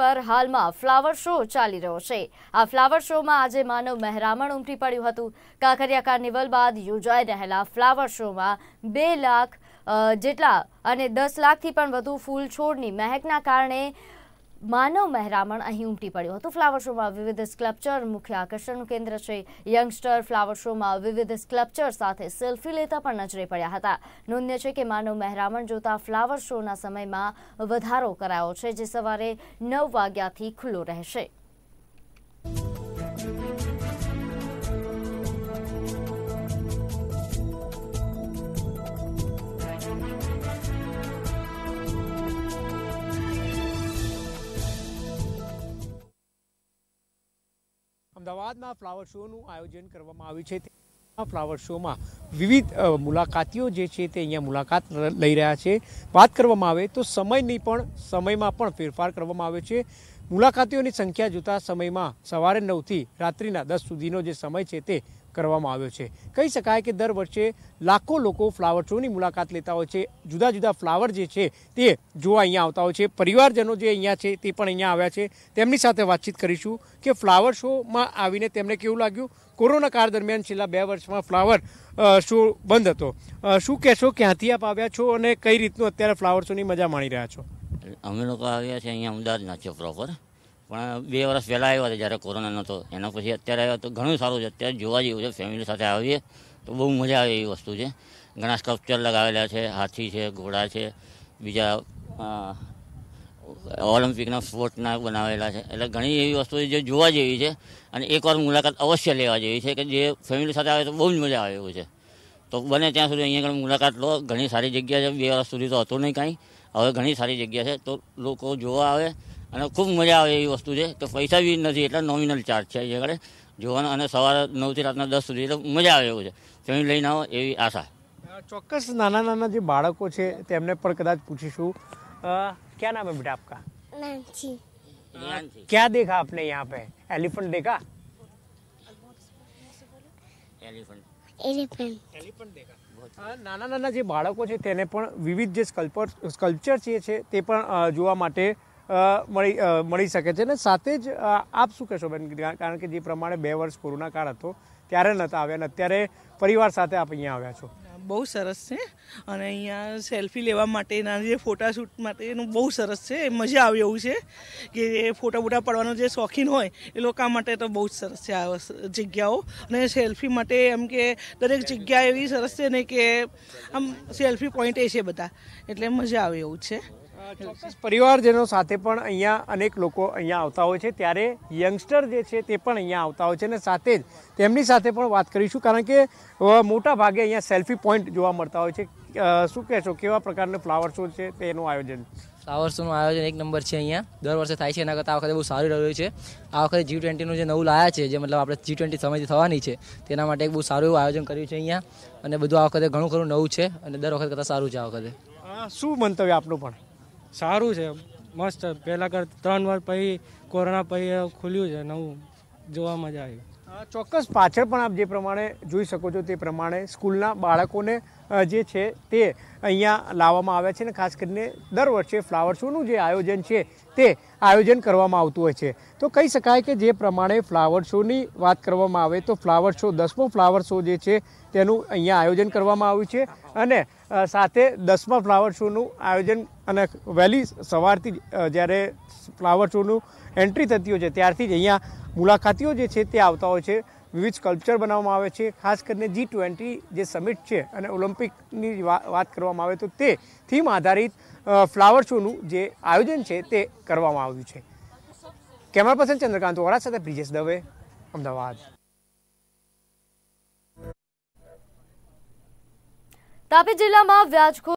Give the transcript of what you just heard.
પર હાલમાં flower show ચાલી રહ્યો છે આ ફ્લાવર શોમાં આજે માનવ મહેરામણ ઉમટી પડ્યું હતું કાંકરિયા કાર્નિવલ બાદ યોજાઈ રહેલા ફ્લાવર શોમાં બે લાખ જેટલા અને દસ લાખથી પણ વધુ ફૂલ છોડની મહેકના કારણે માનવ મહેરામણ અહીં ઉમટી પડ્યું હતું ફ્લાવર શોમાં વિવિધ સ્કલ્પચર મુખ્ય આકર્ષણનું કેન્દ્ર છે યંગસ્ટર ફ્લાવર શોમાં વિવિધ સ્કલ્પચર સાથે સેલ્ફી લેતા પણ નજરે પડ્યા હતા નોંધ્ય છે કે માનવ મહેરામણ જોતા ફ્લાવર શોના સમયમાં વધારો કરાયો છે જે સવારે નવ વાગ્યાથી ખુલ્લો રહેશે અમદાવાદમાં ફ્લાવર શોનું આયોજન કરવામાં આવ્યું છે આ ફ્લાવર શોમાં વિવિધ મુલાકાતીઓ જે છે તે અહીંયા મુલાકાત લઈ રહ્યા છે વાત કરવામાં આવે તો સમયની પણ સમયમાં પણ ફેરફાર કરવામાં આવે છે મુલાકાતીઓની સંખ્યા જોતા સમયમાં સવારે નવથી રાત્રિના દસ સુધીનો જે સમય છે તે કરવામાં આવ્યો છે કહી શકાય કે દર વર્ષે લાખો લોકો ફ્લાવર શોની મુલાકાત લેતા હોય છે જુદા જુદા ફ્લાવર જે છે તે જોવા અહીંયા આવતા હોય છે પરિવારજનો જે અહીંયા છે તે પણ અહીંયા આવ્યા છે તેમની સાથે વાતચીત કરીશું કે ફ્લાવર શોમાં આવીને તેમને કેવું લાગ્યું કોરોના કાળ દરમિયાન છેલ્લા બે વર્ષમાં ફ્લાવર શો બંધ હતો શું કહેશો ક્યાંથી આપ આવ્યા છો અને કઈ રીતનું અત્યારે ફ્લાવર શોની મજા માણી રહ્યા છો અમે લોકો આવ્યા છે અહીંયા અમદાવાદના છે પ્રોપર પણ બે વર્ષ પહેલાં આવ્યા હતા જ્યારે કોરોના નહોતો એના પછી અત્યારે આવ્યા તો ઘણું સારું છે અત્યારે જોવા જેવું છે ફેમિલી સાથે આવીએ તો બહુ મજા આવે એવી વસ્તુ છે ઘણા સ્કલ્પચર લગાવેલા છે હાથી છે ઘોડા છે બીજા ઓલિમ્પિકના સ્પોર્ટના બનાવેલા છે એટલે ઘણી એવી વસ્તુ છે જે જોવા જેવી છે અને એકવાર મુલાકાત અવશ્ય લેવા જેવી છે કે જે ફેમિલી સાથે આવે તો બહુ જ મજા આવે એવું છે તો બને ત્યાં સુધી અહીંયા આગળ મુલાકાત લો ઘણી સારી જગ્યા છે બે વર્ષ સુધી તો હતું નહીં કાંઈ હવે ઘણી સારી જગ્યા છે તો લોકો જોવા આવે અને ખૂબ મજા આવે એવી વસ્તુ છે તો પૈસા બી નથી એટલે નોમિનલ ચાર્જ છે અહીંયા આગળ જોવાનો અને સવારે નવથી રાતના દસ સુધી એટલે મજા આવે એવું છે ત્યાં લઈને આવો એવી આશા ચોક્કસ નાના નાના જે બાળકો છે તેમને પણ કદાચ પૂછીશું ક્યાં નામ હે બેટા આપકા નાનસી क्या देखा आपने यहाँ पे एलिफेंट देखा નાના નાના જે બાળકો છે તેને પણ વિવિધ જે સ્કલ્પર સ્કલ્પચર જે છે તે પણ જોવા માટે મળી મળી શકે છે ને સાથે જ આપ શું કહેશો બેન કારણ કે જે પ્રમાણે બે વર્ષ કોરોના કાળ હતો ત્યારે નહોતા આવ્યા અને અત્યારે પરિવાર સાથે આપ અહીંયા આવ્યા છો બહુ સરસ છે અને અહીંયા સેલ્ફી લેવા માટેના જે ફોટાશૂટ માટે એનું બહુ સરસ છે મજા આવે એવું છે કે ફોટા બોટા પડવાનો જે શોખીન હોય એ લોકો માટે તો બહુ જ સરસ છે આ જગ્યાઓ અને સેલ્ફી માટે એમ કે દરેક જગ્યા એવી સરસ છે ને કે આમ સેલ્ફી પોઈન્ટ એ છે બધા એટલે મજા આવે એવું છે ચોક્કસ પરિવારજનો સાથે પણ અહીંયા અનેક લોકો અહીંયા આવતા હોય છે ત્યારે યંગસ્ટર જે છે તે પણ અહીંયા આવતા હોય છે અને સાથે જ તેમની સાથે પણ વાત કરીશું કારણ કે મોટા ભાગે અહીંયા સેલ્ફી પોઈન્ટ જોવા મળતા હોય છે શું કહેશો કેવા પ્રકારના ફ્લાવર શો છે તેનું આયોજન ફ્લાવર શોનું આયોજન એક નંબર છે અહીંયા દર વર્ષે થાય છે એના કરતાં આ વખતે બહુ સારું રહ્યું છે આ વખતે જી ટ્વેન્ટીનું જે નવું લાયા છે જે મતલબ આપણે જી ટ્વેન્ટી સમયથી થવાની છે તેના માટે એક બહુ સારું એવું આયોજન કર્યું છે અહીંયા અને બધું આ વખતે ઘણું ખરું નવું છે અને દર વખત કરતાં સારું છે આ વખતે શું મંતવ્ય આપનું પણ સારું છે મસ્ત પહેલાં કર ત્રણ વાર પછી કોરોના પછી ખુલ્યું છે નવું જોવા મજા આવી ચોક્કસ પાછળ પણ આપ જે પ્રમાણે જોઈ શકો છો તે પ્રમાણે સ્કૂલના બાળકોને જે છે તે અહીંયા લાવવામાં આવ્યા છે અને ખાસ કરીને દર વર્ષે ફ્લાવર શોનું જે આયોજન છે તે આયોજન કરવામાં આવતું હોય છે તો કહી શકાય કે જે પ્રમાણે ફ્લાવર શોની વાત કરવામાં આવે તો ફ્લાવર શો દસમો ફ્લાવર શો જે છે તેનું અહીંયા આયોજન કરવામાં આવ્યું છે અને સાથે દસમા ફ્લાવર શોનું આયોજન અને વહેલી સવારથી જ્યારે ફ્લાવર શોનું એન્ટ્રી થતી હોય છે ત્યારથી જ અહીંયા મુલાકાતીઓ જે છે તે આવતા હોય છે વિવિધ સ્કલ્પચર બનાવવામાં આવે છે ખાસ કરીને જી ટ્વેન્ટી જે સમિટ છે અને ઓલિમ્પિકની વાત કરવામાં આવે તો તે થીમ આધારિત ફ્લાવર શોનું જે આયોજન છે તે કરવામાં આવ્યું છે કેમેરા પર્સન ચંદ્રકાંત વોરા સાથે બ્રિજેશ દવે અમદાવાદ તાપી જિલ્લામાં વ્યાજખોર